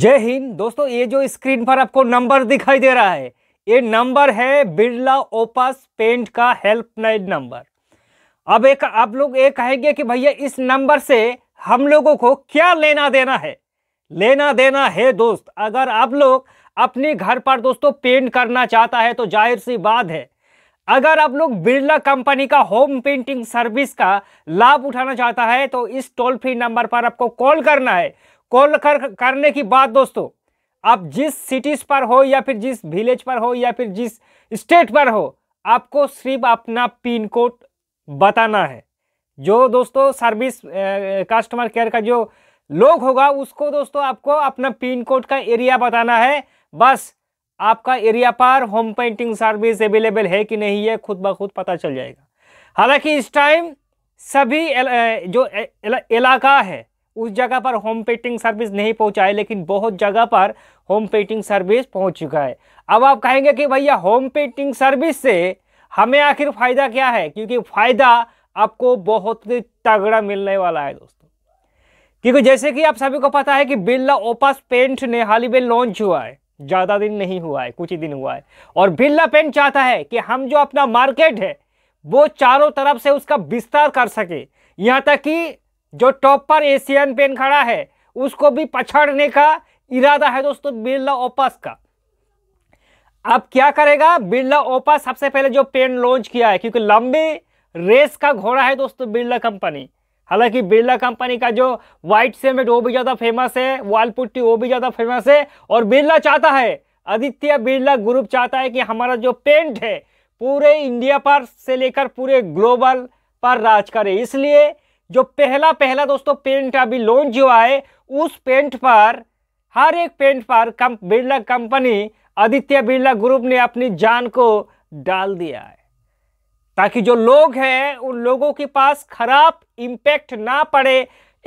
जय हिंद दोस्तों ये जो स्क्रीन पर आपको नंबर दिखाई दे रहा है ये नंबर है बिरला ओपस पेंट का हेल्पलाइन नंबर अब एक आप लोग ये कहेंगे कि भैया इस नंबर से हम लोगों को क्या लेना देना है लेना देना है दोस्त अगर आप लोग अपने घर पर दोस्तों पेंट करना चाहता है तो जाहिर सी बात है अगर आप लोग बिरला कंपनी का होम पेंटिंग सर्विस का लाभ उठाना चाहता है तो इस टोल फ्री नंबर पर आपको कॉल करना है कॉल कर, करने की बात दोस्तों आप जिस सिटीज पर हो या फिर जिस विलेज पर हो या फिर जिस स्टेट पर हो आपको सिर्फ अपना पिन कोड बताना है जो दोस्तों सर्विस कस्टमर केयर का जो लोग होगा उसको दोस्तों आपको अपना पिन कोड का एरिया बताना है बस आपका एरिया पर होम पेंटिंग सर्विस अवेलेबल है कि नहीं है खुद ब खुद पता चल जाएगा हालांकि इस टाइम सभी एल, जो इलाका है उस जगह पर होम पेटिंग सर्विस नहीं पहुंचा है लेकिन बहुत जगह पर होम पेटिंग सर्विस पहुंच चुका है अब आप कहेंगे कि भैया होम पेटिंग सर्विस से हमें आखिर फ़ायदा क्या है क्योंकि फ़ायदा आपको बहुत ही तगड़ा मिलने वाला है दोस्तों क्योंकि जैसे कि आप सभी को पता है कि बिरला ओपास पेंट ने हाल ही में लॉन्च हुआ है ज़्यादा दिन नहीं हुआ है कुछ ही दिन हुआ है और बिरला पेंट चाहता है कि हम जो अपना मार्केट है वो चारों तरफ से उसका विस्तार कर सके यहाँ तक कि जो टॉप पर एशियन पेन खड़ा है उसको भी पछाड़ने का इरादा है दोस्तों बिरला ओपास का अब क्या करेगा बिरला ओपास सबसे पहले जो पेन लॉन्च किया है क्योंकि लंबे रेस का घोड़ा है दोस्तों बिरला कंपनी हालांकि बिरला कंपनी का जो व्हाइट सीमेंट वो भी ज़्यादा फेमस है वालपुट्टी वो भी ज़्यादा फेमस है और बिरला चाहता है आदित्य बिरला ग्रुप चाहता है कि हमारा जो पेंट है पूरे इंडिया पर से लेकर पूरे ग्लोबल पर राज करे इसलिए जो पहला पहला दोस्तों पेंट अभी लॉन्च जो आए उस पेंट पर हर एक पेंट पर कम बिरला कंपनी आदित्य बिरला ग्रुप ने अपनी जान को डाल दिया है ताकि जो लोग हैं उन लोगों के पास खराब इम्पैक्ट ना पड़े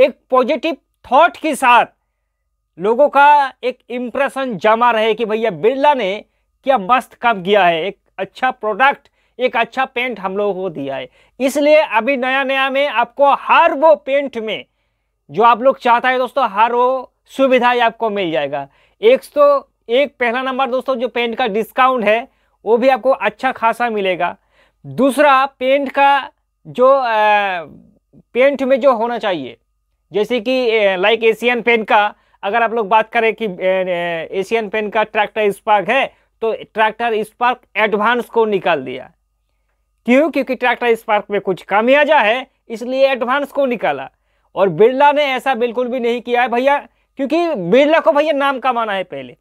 एक पॉजिटिव थॉट के साथ लोगों का एक इम्प्रेशन जमा रहे कि भैया बिरला ने क्या मस्त काम किया है एक अच्छा प्रोडक्ट एक अच्छा पेंट हम लोगों को दिया है इसलिए अभी नया नया में आपको हर वो पेंट में जो आप लोग चाहता है दोस्तों हर वो सुविधा आपको मिल जाएगा एक तो एक पहला नंबर दोस्तों जो पेंट का डिस्काउंट है वो भी आपको अच्छा खासा मिलेगा दूसरा पेंट का जो आ, पेंट में जो होना चाहिए जैसे कि लाइक एशियन पेंट का अगर आप लोग बात करें कि एशियन पेंट का ट्रैक्टर स्पार्क है तो ट्रैक्टर स्पार्क एडवांस को निकाल दिया क्यों क्योंकि इस स्पार्क में कुछ जा है इसलिए एडवांस को निकाला और बिरला ने ऐसा बिल्कुल भी नहीं किया है भैया क्योंकि बिरला को भैया नाम कमाना है पहले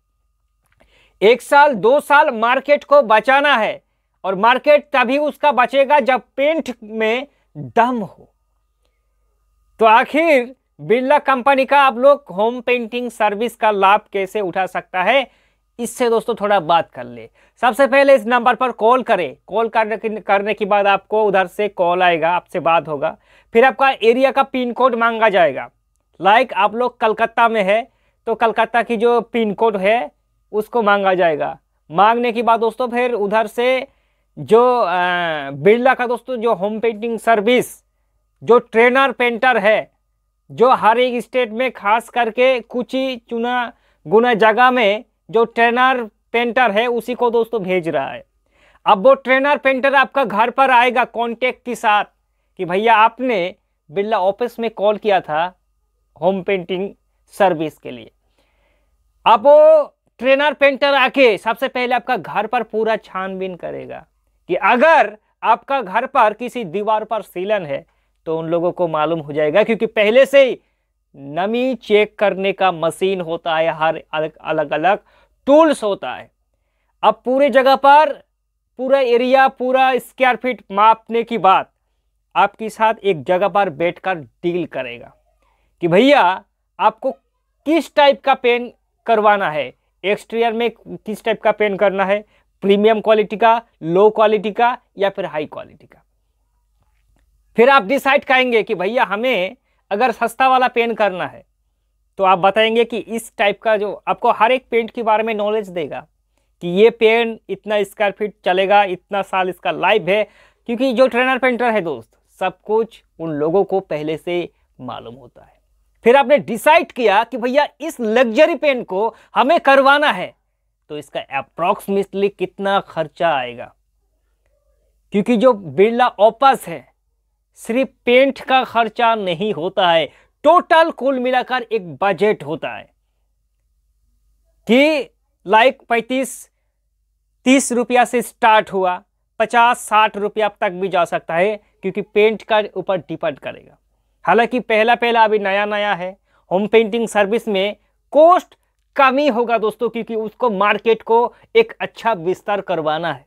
एक साल दो साल मार्केट को बचाना है और मार्केट तभी उसका बचेगा जब पेंट में दम हो तो आखिर बिरला कंपनी का आप लोग होम पेंटिंग सर्विस का लाभ कैसे उठा सकता है इससे दोस्तों थोड़ा बात कर ले सबसे पहले इस नंबर पर कॉल करें कॉल करने करने के बाद आपको उधर से कॉल आएगा आपसे बात होगा फिर आपका एरिया का पिन कोड मांगा जाएगा लाइक आप लोग कलकत्ता में है तो कलकत्ता की जो पिन कोड है उसको मांगा जाएगा मांगने के बाद दोस्तों फिर उधर से जो बिरला का दोस्तों जो होम पेंटिंग सर्विस जो ट्रेनर पेंटर है जो हर एक स्टेट में खास करके कुछ ही चुना गुना जगह में जो ट्रेनर पेंटर है उसी को दोस्तों भेज रहा है अब वो ट्रेनर पेंटर आपका घर पर आएगा कॉन्टेक्ट के साथ कि भैया आपने बिरला ऑफिस में कॉल किया था होम पेंटिंग सर्विस के लिए अब वो ट्रेनर पेंटर आके सबसे पहले आपका घर पर पूरा छानबीन करेगा कि अगर आपका घर पर किसी दीवार पर सीलन है तो उन लोगों को मालूम हो जाएगा क्योंकि पहले से ही नमी चेक करने का मशीन होता है हर अलग अलग अलग टूल्स होता है अब पूरे जगह पर पूरा एरिया पूरा स्क्वायर फीट मापने की बात आपके साथ एक जगह पर बैठकर डील करेगा कि भैया आपको किस टाइप का पेन करवाना है एक्सटीरियर में किस टाइप का पेन करना है प्रीमियम क्वालिटी का लो क्वालिटी का या फिर हाई क्वालिटी का फिर आप डिसाइड करेंगे कि भैया हमें अगर सस्ता वाला पेंट करना है तो आप बताएंगे कि इस टाइप का जो आपको हर एक पेंट के बारे में नॉलेज देगा कि ये पेन इतना स्क्वायर फीट चलेगा इतना साल इसका लाइफ है क्योंकि जो ट्रेनर पेंटर है दोस्त सब कुछ उन लोगों को पहले से मालूम होता है फिर आपने डिसाइड किया कि भैया इस लग्जरी पेन को हमें करवाना है तो इसका अप्रोक्सीमेटली कितना खर्चा आएगा क्योंकि जो बिरला ओपस है सिर्फ पेंट का खर्चा नहीं होता है टोटल कुल मिलाकर एक बजट होता है कि लाइक पैंतीस तीस रुपया से स्टार्ट हुआ पचास साठ रुपया तक भी जा सकता है क्योंकि पेंट का ऊपर डिपेंड करेगा हालांकि पहला पहला अभी नया नया है होम पेंटिंग सर्विस में कॉस्ट कम ही होगा दोस्तों क्योंकि उसको मार्केट को एक अच्छा विस्तार करवाना है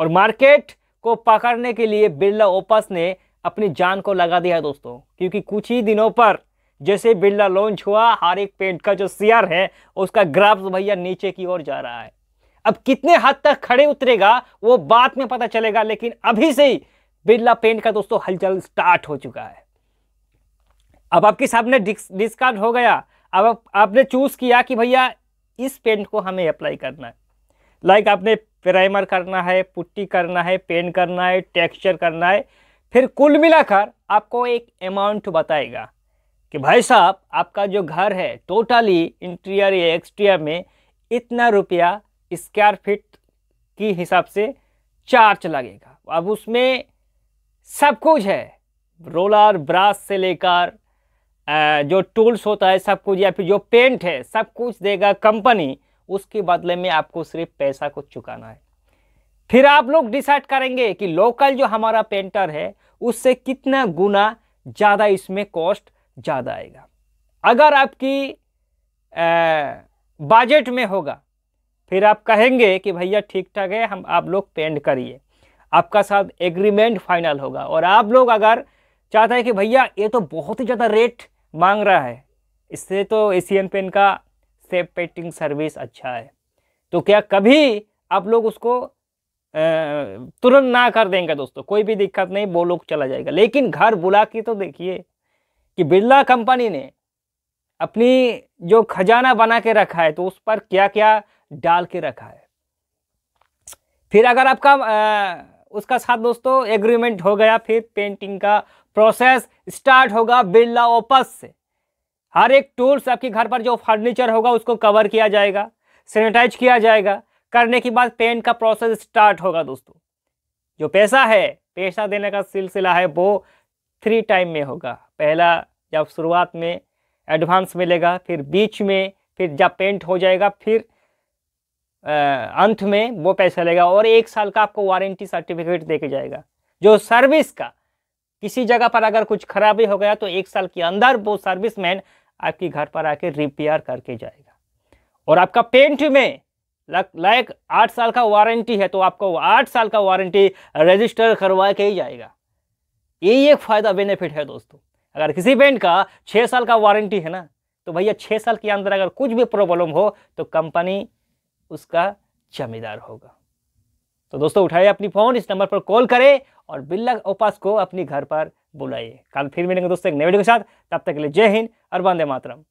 और मार्केट को पकड़ने के लिए बिरला ओपस ने अपनी जान को लगा दिया है दोस्तों क्योंकि कुछ ही दिनों पर जैसे बिरला लॉन्च हुआ हर एक पेंट का जो सियर है उसका ग्राफ भैया नीचे की ओर जा रहा है अब कितने हद तक खड़े उतरेगा वो बाद में पता चलेगा लेकिन अभी से ही बिरला पेंट का दोस्तों हलचल स्टार्ट हो चुका है अब आपके सामने डिस्कार्ड हो गया अब आप, आपने चूज़ किया कि भैया इस पेंट को हमें अप्लाई करना है लाइक आपने प्राइमर करना है पुट्टी करना है पेंट करना है टेक्सचर करना है फिर कुल मिलाकर आपको एक अमाउंट बताएगा कि भाई साहब आपका जो घर है टोटली इंटीरियर या एक्सटीरियर में इतना रुपया स्क्वायर फीट की हिसाब से चार्ज लगेगा अब उसमें सब कुछ है रोलर ब्रश से लेकर जो टूल्स होता है सब कुछ या फिर जो पेंट है सब कुछ देगा कंपनी उसके बदले में आपको सिर्फ पैसा को चुकाना है फिर आप लोग डिसाइड करेंगे कि लोकल जो हमारा पेंटर है उससे कितना गुना ज़्यादा इसमें कॉस्ट ज़्यादा आएगा अगर आपकी बजट में होगा फिर आप कहेंगे कि भैया ठीक ठाक है हम आप लोग पेंड करिए आपका साथ एग्रीमेंट फाइनल होगा और आप लोग अगर चाहते हैं कि भैया ये तो बहुत ही ज़्यादा रेट मांग रहा है इससे तो एशियन पेन का सेफ पेटिंग सर्विस अच्छा है तो क्या कभी आप लोग उसको तुरंत ना कर देंगे दोस्तों कोई भी दिक्कत नहीं वो लोग चला जाएगा लेकिन घर बुला के तो देखिए कि बिरला कंपनी ने अपनी जो खजाना बना के रखा है तो उस पर क्या क्या डाल के रखा है फिर अगर आपका आ, उसका साथ दोस्तों एग्रीमेंट हो गया फिर पेंटिंग का प्रोसेस स्टार्ट होगा बिरला ओपस से हर एक टूल्स आपके घर पर जो फर्नीचर होगा उसको कवर किया जाएगा सैनिटाइज किया जाएगा करने के बाद पेंट का प्रोसेस स्टार्ट होगा दोस्तों जो पैसा है पैसा देने का सिलसिला है वो थ्री टाइम में होगा पहला जब शुरुआत में एडवांस मिलेगा फिर बीच में फिर जब पेंट हो जाएगा फिर आ, अंत में वो पैसा लेगा और एक साल का आपको वारंटी सर्टिफिकेट दे के जाएगा जो सर्विस का किसी जगह पर अगर कुछ खराबी हो गया तो एक साल के अंदर वो सर्विस मैन आपकी घर पर आके रिपेयर करके जाएगा और आपका पेंट में लाइक आठ साल का वारंटी है तो आपको आठ साल का वारंटी रजिस्टर करवा के ही जाएगा यही एक फ़ायदा बेनिफिट है दोस्तों अगर किसी पेंट का छः साल का वारंटी है ना तो भैया छः साल के अंदर अगर कुछ भी प्रॉब्लम हो तो कंपनी उसका जमींदार होगा तो दोस्तों उठाइए अपनी फ़ोन इस नंबर पर कॉल करें और बिल्ला उपास को अपने घर पर बुलाइए कल फिर मिलेंगे दोस्तों एक नए वीडियो के साथ तब तक के लिए जय हिंद और वंदे मातरम